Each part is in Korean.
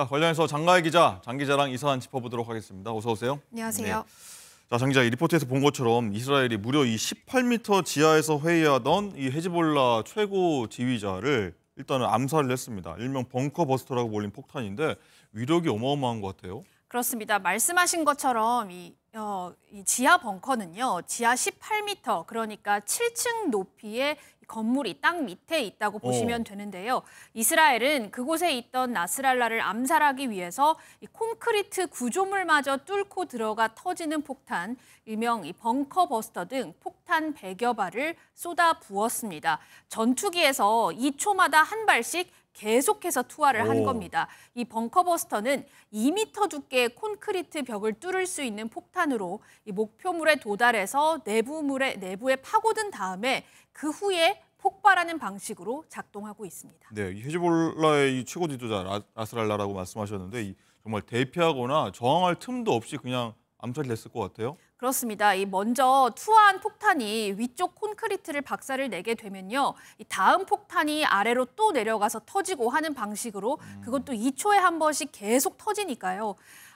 자, 관련해서 장가희 기자, 장 기자랑 이사한 짚어보도록 하겠습니다. 어서 오세요. 안녕하세요. 네. 자, 장 기자, 리포트에서 본 것처럼 이스라엘이 무려 이 18m 지하에서 회의하던 이 헤즈볼라 최고 지휘자를 일단은 암살을 했습니다. 일명 벙커 버스터라고 불린 폭탄인데 위력이 어마어마한 것 같아요. 그렇습니다. 말씀하신 것처럼 이 어, 이 지하 벙커는요, 지하 18m, 그러니까 7층 높이의 건물이 땅 밑에 있다고 보시면 되는데요. 이스라엘은 그곳에 있던 나스랄라를 암살하기 위해서 이 콘크리트 구조물마저 뚫고 들어가 터지는 폭탄, 일명 이 벙커 버스터 등 폭탄 100여 발을 쏟아 부었습니다. 전투기에서 2초마다 한 발씩 계속해서 투하를 한 겁니다. 이 벙커버스터는 2미 두께의 콘크리트 벽을 뚫을 수 있는 폭탄으로 이 목표물에 도달해서 내부물에 내부에 파고든 다음에 그 후에 폭발하는 방식으로 작동하고 있습니다. 네, 헤즈볼라의 최고 지도자 라스랄라라고 말씀하셨는데 정말 대피하거나 저항할 틈도 없이 그냥 암살됐을 것 같아요. 그렇습니다. 이 먼저 투하한 폭탄이 위쪽 콘크리트를 박살을 내게 되면요. 이 다음 폭탄이 아래로 또 내려가서 터지고 하는 방식으로 음. 그것도 2초에 한 번씩 계속 터지니까요.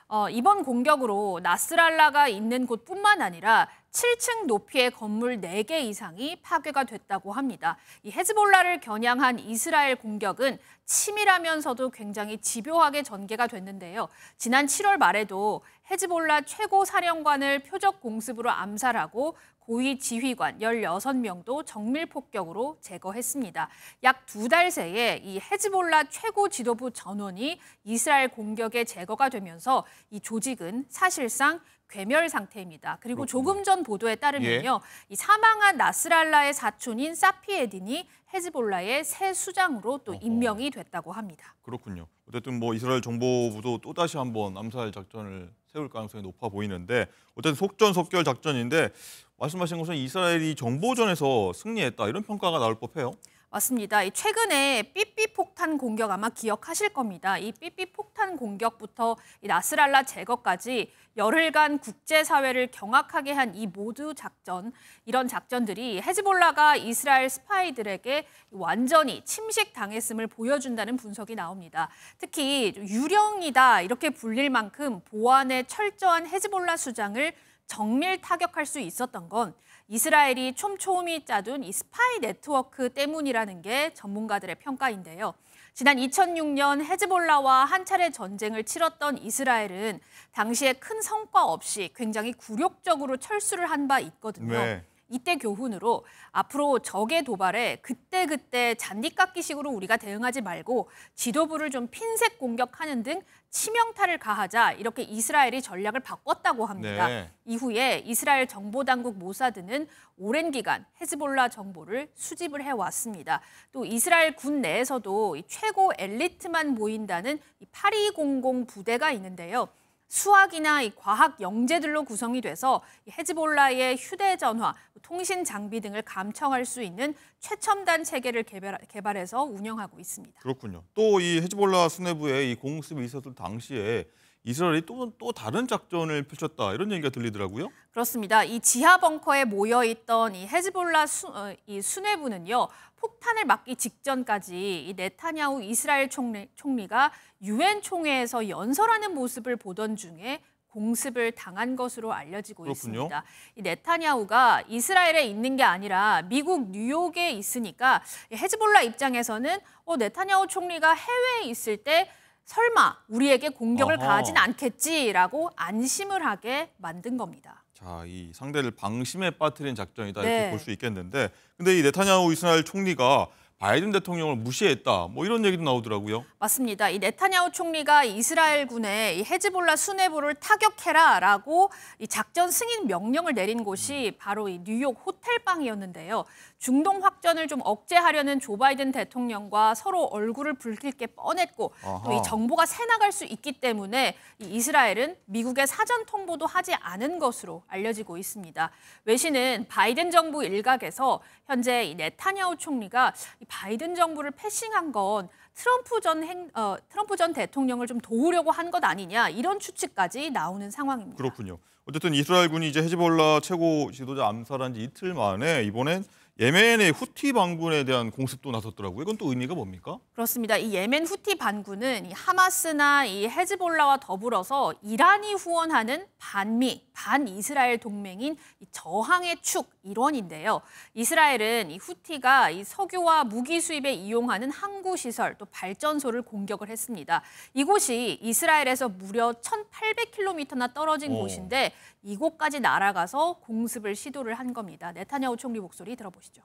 어, 이번 공격으로 나스랄라가 있는 곳뿐만 아니라 7층 높이의 건물 4개 이상이 파괴가 됐다고 합니다. 이 헤즈볼라를 겨냥한 이스라엘 공격은 치밀하면서도 굉장히 집요하게 전개가 됐는데요. 지난 7월 말에도 헤즈볼라 최고 사령관을 표적 공습으로 암살하고 고위 지휘관 16명도 정밀 폭격으로 제거했습니다. 약 두 달 새에 이 헤즈볼라 최고 지도부 전원이 이스라엘 공격에 제거가 되면서 이 조직은 사실상 괴멸 상태입니다. 그리고 그렇군요. 조금 전 보도에 따르면요. 예. 이 사망한 나스랄라의 사촌인 사피에딘이 헤즈볼라의 새 수장으로 또 임명이 됐다고 합니다. 그렇군요. 어쨌든 뭐 이스라엘 정보부도 또 다시 한번 암살 작전을 세울 가능성이 높아 보이는데 어쨌든 속전속결 작전인데 말씀하신 것처럼 이스라엘이 정보전에서 승리했다 이런 평가가 나올 법해요. 맞습니다 최근에 삐삐 폭탄 공격 아마 기억하실 겁니다. 이 삐삐 폭탄 공격부터 이 나스랄라 제거까지 열흘간 국제사회를 경악하게 한 이 모두 작전, 이런 작전들이 헤즈볼라가 이스라엘 스파이들에게 완전히 침식당했음을 보여준다는 분석이 나옵니다. 특히 유령이다 이렇게 불릴 만큼 보안에 철저한 헤즈볼라 수장을 정밀 타격할 수 있었던 건 이스라엘이 촘촘히 짜둔 이 스파이 네트워크 때문이라는 게 전문가들의 평가인데요. 지난 2006년 헤즈볼라와 한 차례 전쟁을 치렀던 이스라엘은 당시에 큰 성과 없이 굉장히 굴욕적으로 철수를 한 바 있거든요. 네. 이때 교훈으로 앞으로 적의 도발에 그때그때 잔디깎기식으로 우리가 대응하지 말고 지도부를 좀 핀셋 공격하는 등 치명타를 가하자 이렇게 이스라엘이 전략을 바꿨다고 합니다. 네. 이후에 이스라엘 정보당국 모사드는 오랜 기간 헤즈볼라 정보를 수집을 해왔습니다. 또 이스라엘 군 내에서도 최고 엘리트만 모인다는 파리 공공 부대가 있는데요. 수학이나 이 과학 영재들로 구성이 돼서 헤즈볼라의 휴대전화, 통신 장비 등을 감청할 수 있는 최첨단 체계를 개발, 개발해서 운영하고 있습니다. 그렇군요. 또이 헤즈볼라 수뇌부의 이 공습이 있었을 당시에 이스라엘이 또, 또 다른 작전을 펼쳤다 이런 얘기가 들리더라고요. 그렇습니다. 이 지하 벙커에 모여 있던 이 헤즈볼라 수, 어, 이 수뇌부는요 폭탄을 맞기 직전까지 이 네타냐후 이스라엘 총리, 총리가 유엔 총회에서 연설하는 모습을 보던 중에 공습을 당한 것으로 알려지고 그렇군요. 있습니다. 네타냐후가 이스라엘에 있는 게 아니라 미국 뉴욕에 있으니까 헤즈볼라 입장에서는 어, 네타냐후 총리가 해외에 있을 때 설마 우리에게 공격을 아하. 가하진 않겠지라고 안심을 하게 만든 겁니다. 자, 이 상대를 방심에 빠뜨린 작전이다 이렇게 네. 볼수 있겠는데 근데 이 네타냐후 이스라엘 총리가 바이든 대통령을 무시했다. 뭐 이런 얘기도 나오더라고요. 맞습니다. 이 네타냐후 총리가 이스라엘군에 이 헤즈볼라 수뇌부를 타격해라라고 이 작전 승인 명령을 내린 곳이 바로 이 뉴욕 호텔방이었는데요. 중동 확전을 좀 억제하려는 조 바이든 대통령과 서로 얼굴을 붉힐 게 뻔했고 또 이 정보가 새 나갈 수 있기 때문에 이 이스라엘은 미국의 사전 통보도 하지 않은 것으로 알려지고 있습니다. 외신은 바이든 정부 일각에서 현재 이 네타냐후 총리가 바이든 정부를 패싱한 건 트럼프 전, 행, 어, 트럼프 전 대통령을 좀 도우려고 한 것 아니냐 이런 추측까지 나오는 상황입니다. 그렇군요. 어쨌든 이스라엘 군이 이제 헤즈볼라 최고 지도자 암살한 지 이틀 만에 이번엔 예멘의 후티 반군에 대한 공습도 나섰더라고요. 이건 또 의미가 뭡니까? 그렇습니다. 이 예멘 후티 반군은 이 하마스나 이 헤즈볼라와 더불어서 이란이 후원하는 반미, 반이스라엘 동맹인 저항의 축 일원인데요. 이스라엘은 이 후티가 이 석유와 무기 수입에 이용하는 항구 시설 또 발전소를 공격을 했습니다. 이곳이 이스라엘에서 무려 1,800km나 떨어진 오. 어. 곳인데 이곳까지 날아가서 공습을 시도를 한 겁니다. 네타냐후 총리 목소리 들어보시죠. 보시죠.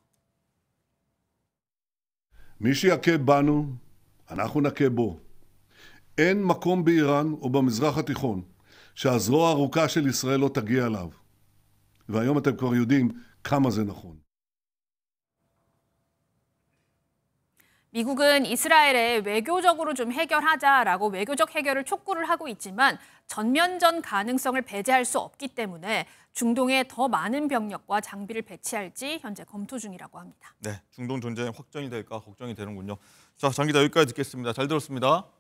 מי שיכה בנו, אנחנו נכה בו. אין מקום באיראן או במזרח התיכון שהזרוע הארוכה של ישראל לא תגיע אליו. והיום אתם כבר יודעים כמה זה נכון. 미국은 이스라엘에 외교적으로 좀 해결하자라고 외교적 해결을 촉구를 하고 있지만 전면전 가능성을 배제할 수 없기 때문에 중동에 더 많은 병력과 장비를 배치할지 현재 검토 중이라고 합니다. 네, 중동 존재 확전이 될까 걱정이 되는군요. 자, 장기자 여기까지 듣겠습니다. 잘 들었습니다.